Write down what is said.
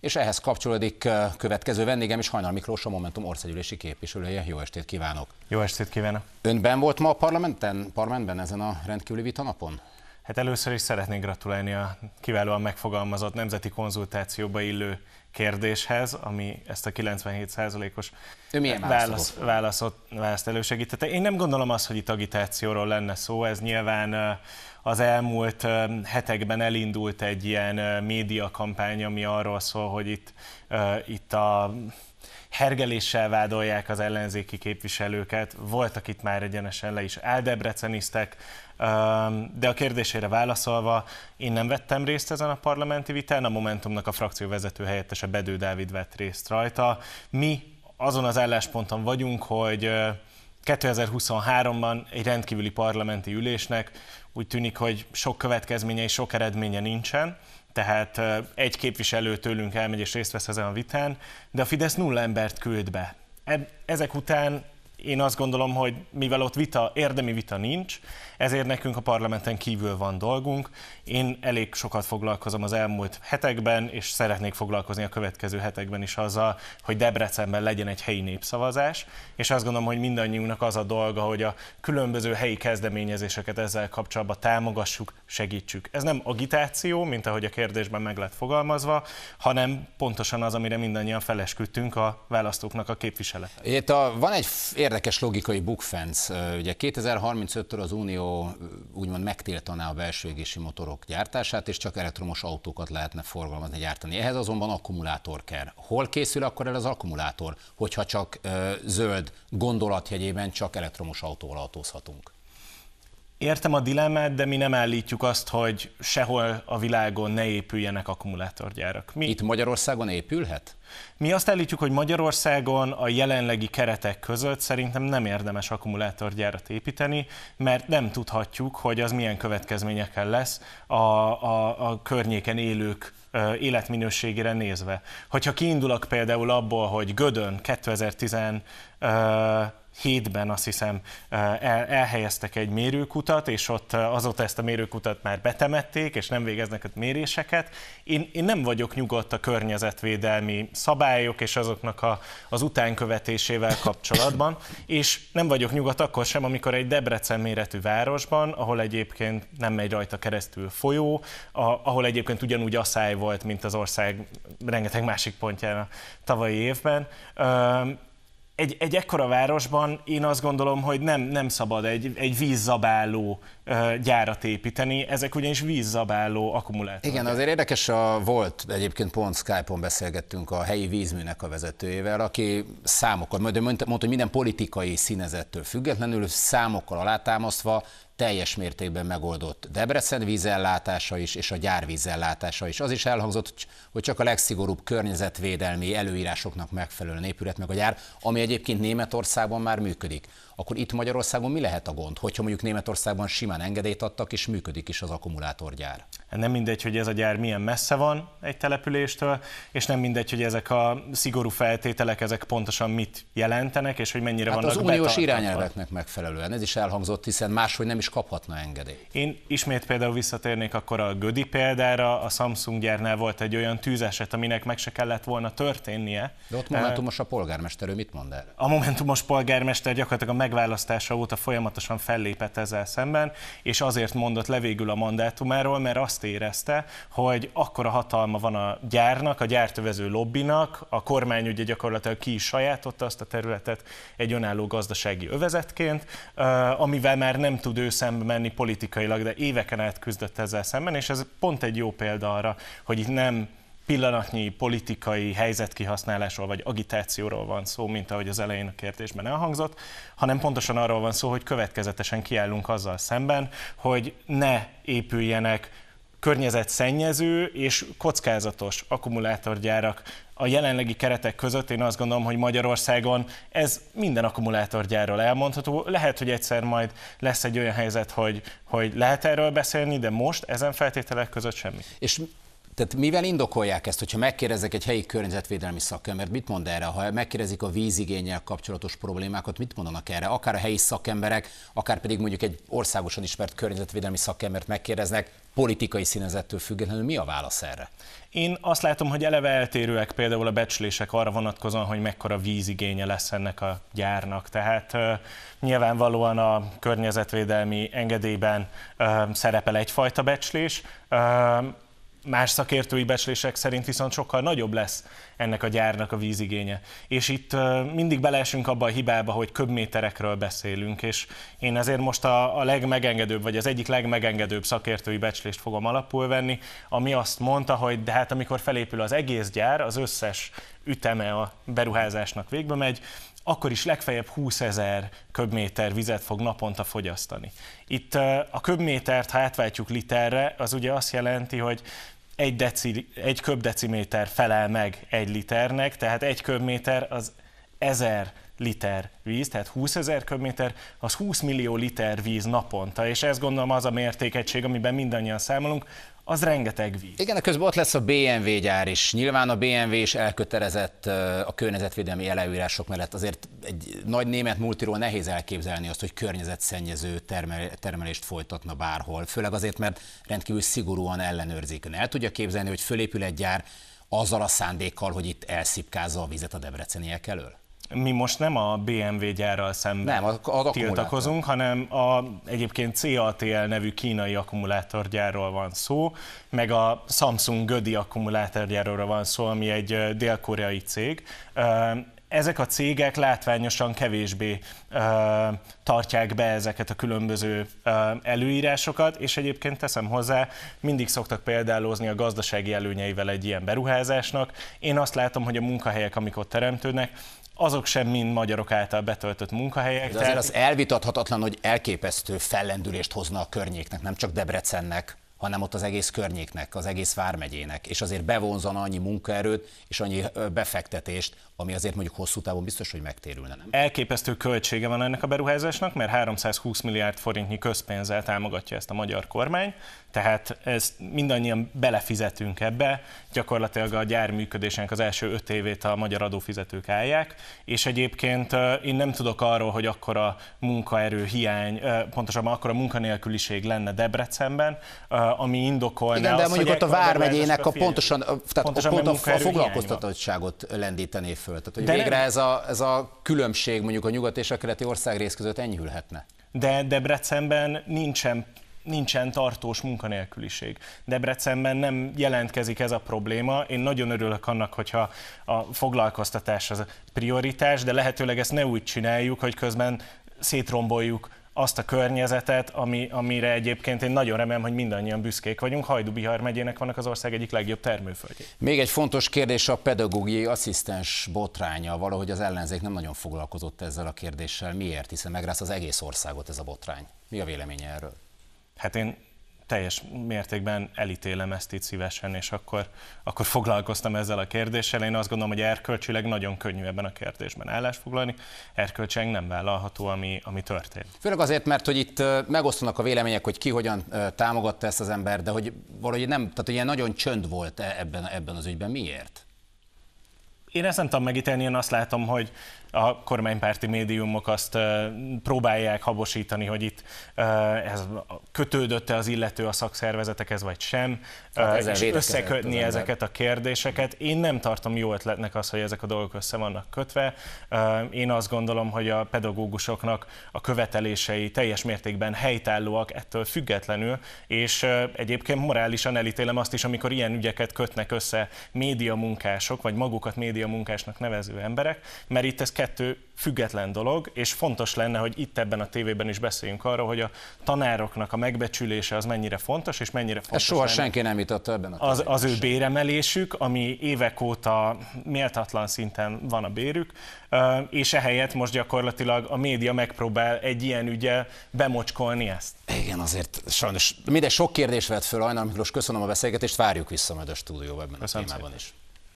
és ehhez kapcsolódik következő vendégem is, Hajnal Miklós, a Momentum országgyűlési képviselője. Jó estét kívánok! Jó estét kívánok! Önben volt ma a parlamenten, parlamentben ezen a rendkívüli vitanapon? Hát először is szeretnék gratulálni a kiválóan megfogalmazott nemzeti konzultációba illő kérdéshez, ami ezt a 97%-os válasz, válaszot, választ elősegítette. Én nem gondolom azt, hogy itt agitációról lenne szó, ez nyilván az elmúlt hetekben elindult egy ilyen médiakampány, ami arról szól, hogy itt, itt a hergeléssel vádolják az ellenzéki képviselőket, voltak itt már egyenesen le is áldebreceniztek, de a kérdésére válaszolva, én nem vettem részt ezen a parlamenti vitán, a Momentumnak a frakció vezető helyettese Bedő Dávid vett részt rajta. Mi azon az állásponton vagyunk, hogy 2023-ban egy rendkívüli parlamenti ülésnek úgy tűnik, hogy sok következménye és sok eredménye nincsen, tehát egy képviselő tőlünk elmegy és részt vesz ezen a vitán, de a Fidesz nulla embert küld be. Ezek után én azt gondolom, hogy mivel ott vita, érdemi vita nincs, ezért nekünk a parlamenten kívül van dolgunk. Én elég sokat foglalkozom az elmúlt hetekben, és szeretnék foglalkozni a következő hetekben is azzal, hogy Debrecenben legyen egy helyi népszavazás, és azt gondolom, hogy mindannyiunknak az a dolga, hogy a különböző helyi kezdeményezéseket ezzel kapcsolatban támogassuk, segítsük. Ez nem agitáció, mint ahogy a kérdésben meg lett fogalmazva, hanem pontosan az, amire mindannyian felesküdtünk a választóknak a képviselet. Itt a, van egy érdekes logikai bukfenc. Ugye 2035-től az Unió úgymond megtiltaná a belső égési motorok gyártását, és csak elektromos autókat lehetne forgalmazni, gyártani. Ehhez azonban akkumulátor kell. Hol készül akkor el az akkumulátor, hogyha csak zöld gondolatjegyében csak elektromos autóval autózhatunk? Értem a dilemmát, de mi nem állítjuk azt, hogy sehol a világon ne épüljenek akkumulátorgyárak. Mi... Itt Magyarországon épülhet? Mi azt állítjuk, hogy Magyarországon a jelenlegi keretek között szerintem nem érdemes akkumulátorgyárat építeni, mert nem tudhatjuk, hogy az milyen következményekkel lesz a, a, a környéken élők életminőségére nézve. Hogyha kiindulok például abból, hogy Gödön 2010 2007-ben azt hiszem el, elhelyeztek egy mérőkutat, és ott azóta ezt a mérőkutat már betemették, és nem végeznek ott méréseket. Én, én nem vagyok nyugodt a környezetvédelmi szabályok és azoknak a, az utánkövetésével kapcsolatban, és nem vagyok nyugodt akkor sem, amikor egy Debrecen méretű városban, ahol egyébként nem megy rajta keresztül folyó, a, ahol egyébként ugyanúgy asszály volt, mint az ország rengeteg másik pontján a tavalyi évben, egy, egy ekkora városban én azt gondolom, hogy nem, nem szabad egy, egy vízzabáló gyárat építeni, ezek ugyanis vízzabáló akkumulátorok. Igen, azért érdekes, a, volt egyébként pont Skype-on beszélgettünk a helyi vízműnek a vezetőjével, aki számokkal, majd mondta, hogy minden politikai színezettől függetlenül számokkal alátámasztva teljes mértékben megoldott Debrecen vízellátása is, és a gyár vízellátása is. Az is elhangzott, hogy csak a legszigorúbb környezetvédelmi előírásoknak megfelelően épület meg a gyár, ami egyébként Németországban már működik. Akkor itt Magyarországon mi lehet a gond, hogyha mondjuk Németországban simán Nyilván engedélyt adtak, és működik is az akkumulátorgyár. Nem mindegy, hogy ez a gyár milyen messze van egy településtől, és nem mindegy, hogy ezek a szigorú feltételek, ezek pontosan mit jelentenek, és hogy mennyire hát vannak az uniós irányelveknek megfelelően, ez is elhangzott, hiszen máshogy nem is kaphatna engedélyt. Én ismét például visszatérnék akkor a Gödi példára, a Samsung gyárnál volt egy olyan tűzeset, aminek meg se kellett volna történnie. De ott Momentumos a polgármester, ő mit mond erre? A Momentumos polgármester gyakorlatilag a megválasztása óta folyamatosan fellépett ezzel szemben, és azért mondott le végül a mandátumáról, mert azt azt érezte, hogy akkora hatalma van a gyárnak, a gyártövező lobbinak, a kormány ugye gyakorlatilag ki is sajátotta azt a területet egy önálló gazdasági övezetként, eh, amivel már nem tud ő szembe menni politikailag, de éveken át küzdött ezzel szemben, és ez pont egy jó példa arra, hogy itt nem pillanatnyi politikai helyzetkihasználásról vagy agitációról van szó, mint ahogy az elején a kérdésben elhangzott, hanem pontosan arról van szó, hogy következetesen kiállunk azzal szemben, hogy ne épüljenek környezetszennyező és kockázatos akkumulátorgyárak a jelenlegi keretek között én azt gondolom, hogy Magyarországon ez minden akkumulátorgyárról elmondható. Lehet, hogy egyszer majd lesz egy olyan helyzet, hogy, hogy lehet erről beszélni, de most ezen feltételek között semmi. És tehát mivel indokolják ezt, hogyha megkérdezek egy helyi környezetvédelmi szakembert, mit mond erre? Ha megkérdezik a vízigényel kapcsolatos problémákat, mit mondanak erre? Akár a helyi szakemberek, akár pedig mondjuk egy országosan ismert környezetvédelmi szakembert megkérdeznek, politikai színezettől függetlenül mi a válasz erre? Én azt látom, hogy eleve eltérőek például a becslések arra vonatkozóan, hogy mekkora vízigénye lesz ennek a gyárnak. Tehát uh, nyilvánvalóan a környezetvédelmi engedélyben uh, szerepel egyfajta becslés, uh, Más szakértői becslések szerint viszont sokkal nagyobb lesz ennek a gyárnak a vízigénye. És itt mindig beleesünk abba a hibába, hogy köbméterekről beszélünk, és én azért most a, a legmegengedőbb, vagy az egyik legmegengedőbb szakértői becslést fogom alapul venni, ami azt mondta, hogy de hát amikor felépül az egész gyár, az összes üteme a beruházásnak végbe megy, akkor is legfeljebb 20 ezer köbméter vizet fog naponta fogyasztani. Itt a köbmétert, ha átváltjuk literre, az ugye azt jelenti, hogy egy, deci, egy köbdeciméter felel meg egy liternek, tehát egy köbméter az ezer liter víz, tehát 20 ezer köbméter, az 20 millió liter víz naponta, és ez gondolom az a mértékegység, amiben mindannyian számolunk, az rengeteg víz. Igen, a közben ott lesz a BMW gyár is. Nyilván a BMW is elkötelezett a környezetvédelmi előírások mellett. Azért egy nagy német multiról nehéz elképzelni azt, hogy környezetszennyező termel- termelést folytatna bárhol. Főleg azért, mert rendkívül szigorúan ellenőrzik. Ön el tudja képzelni, hogy fölépül egy gyár azzal a szándékkal, hogy itt elszipkázza a vizet a debreceniek elől? mi most nem a BMW gyárral szemben nem, az, tiltakozunk, hanem a egyébként CATL nevű kínai akkumulátorgyárról van szó, meg a Samsung Gödi akkumulátorgyárról van szó, ami egy dél-koreai cég. Ezek a cégek látványosan kevésbé ö, tartják be ezeket a különböző ö, előírásokat, és egyébként teszem hozzá, mindig szoktak példálozni a gazdasági előnyeivel egy ilyen beruházásnak. Én azt látom, hogy a munkahelyek, amik ott teremtődnek, azok sem mind magyarok által betöltött munkahelyek. De azért az elvitathatatlan, hogy elképesztő fellendülést hozna a környéknek, nem csak Debrecennek, hanem ott az egész környéknek, az egész vármegyének, és azért bevonzana annyi munkaerőt és annyi befektetést, ami azért mondjuk hosszú távon biztos, hogy megtérülne. Nem? Elképesztő költsége van ennek a beruházásnak, mert 320 milliárd forintnyi közpénzzel támogatja ezt a magyar kormány, tehát ezt mindannyian belefizetünk ebbe, gyakorlatilag a gyár működésének az első öt évét a magyar adófizetők állják, és egyébként eh, én nem tudok arról, hogy akkor a munkaerő hiány, eh, pontosabban akkor a munkanélküliség lenne Debrecenben, eh, ami indokolna Igen, de azt, mondjuk ott a Vármegyének a pontosan, tehát pontosan pont a, a foglalkoztatottságot lendítené fel föl. Tehát, hogy de végre ez, a, ez a különbség mondjuk a nyugat és a keleti ország rész között enyhülhetne. De Debrecenben nincsen nincsen tartós munkanélküliség. Debrecenben nem jelentkezik ez a probléma. Én nagyon örülök annak, hogyha a foglalkoztatás az a prioritás, de lehetőleg ezt ne úgy csináljuk, hogy közben szétromboljuk azt a környezetet, ami, amire egyébként én nagyon remélem, hogy mindannyian büszkék vagyunk. Hajdu bihar megyének vannak az ország egyik legjobb termőföldje. Még egy fontos kérdés a pedagógiai asszisztens botránya. Valahogy az ellenzék nem nagyon foglalkozott ezzel a kérdéssel. Miért? Hiszen megrász az egész országot ez a botrány. Mi a véleménye erről? Hát én teljes mértékben elítélem ezt itt szívesen, és akkor, akkor foglalkoztam ezzel a kérdéssel. Én azt gondolom, hogy erkölcsileg nagyon könnyű ebben a kérdésben állást foglalni, erkölcsileg nem vállalható, ami, ami történt. Főleg azért, mert hogy itt megosztanak a vélemények, hogy ki hogyan támogatta ezt az ember, de hogy valahogy nem, tehát ilyen nagyon csönd volt e ebben, ebben az ügyben. Miért? Én ezt nem tudom megítélni, én azt látom, hogy a kormánypárti médiumok azt próbálják habosítani, hogy itt ez kötődött-e az illető a szakszervezetekhez, vagy sem, hát és összekötni ezeket a kérdéseket. Én nem tartom jó ötletnek az, hogy ezek a dolgok össze vannak kötve. Én azt gondolom, hogy a pedagógusoknak a követelései teljes mértékben helytállóak ettől függetlenül, és egyébként morálisan elítélem azt is, amikor ilyen ügyeket kötnek össze médiamunkások, vagy magukat médiamunkásnak nevező emberek, mert itt ez kettő független dolog, és fontos lenne, hogy itt ebben a tévében is beszéljünk arról, hogy a tanároknak a megbecsülése az mennyire fontos, és mennyire fontos. Ez soha lenne. senki nem jutott ebben a az, az ő béremelésük, ami évek óta méltatlan szinten van a bérük, és ehelyett most gyakorlatilag a média megpróbál egy ilyen ügyel bemocskolni ezt. Igen, azért sajnos minden sok kérdés vett föl, Ajna Miklós, köszönöm a beszélgetést, várjuk vissza majd a stúdióban ebben köszönöm a témában szépen. is.